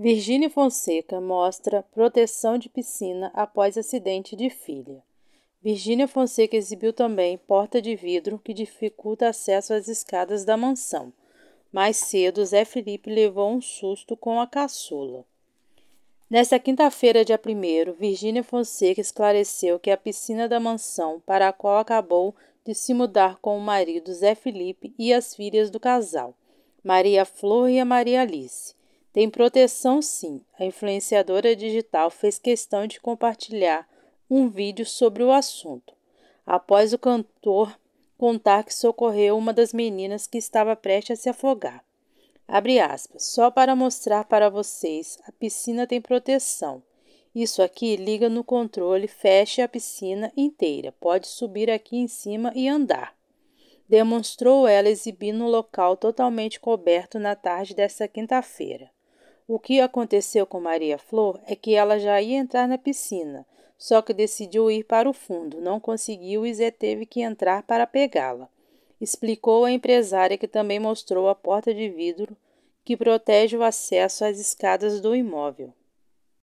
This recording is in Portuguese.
Virgínia Fonseca mostra proteção de piscina após acidente de filha. Virgínia Fonseca exibiu também porta de vidro que dificulta acesso às escadas da mansão. Mais cedo, Zé Felipe levou um susto com a caçula. Nesta quinta-feira, dia 1, Virgínia Fonseca esclareceu que a piscina da mansão, para a qual acabou de se mudar com o marido Zé Felipe e as filhas do casal, Maria Flor e a Maria Alice, tem proteção sim. A influenciadora digital fez questão de compartilhar um vídeo sobre o assunto, após o cantor contar que socorreu uma das meninas que estava prestes a se afogar. Abre aspas, só para mostrar para vocês, a piscina tem proteção. Isso aqui liga no controle, fecha a piscina inteira, pode subir aqui em cima e andar. Demonstrou ela exibindo o local totalmente coberto na tarde desta quinta-feira. O que aconteceu com Maria Flor é que ela já ia entrar na piscina, só que decidiu ir para o fundo, não conseguiu e Zé teve que entrar para pegá-la. Explicou a empresária que também mostrou a porta de vidro que protege o acesso às escadas do imóvel.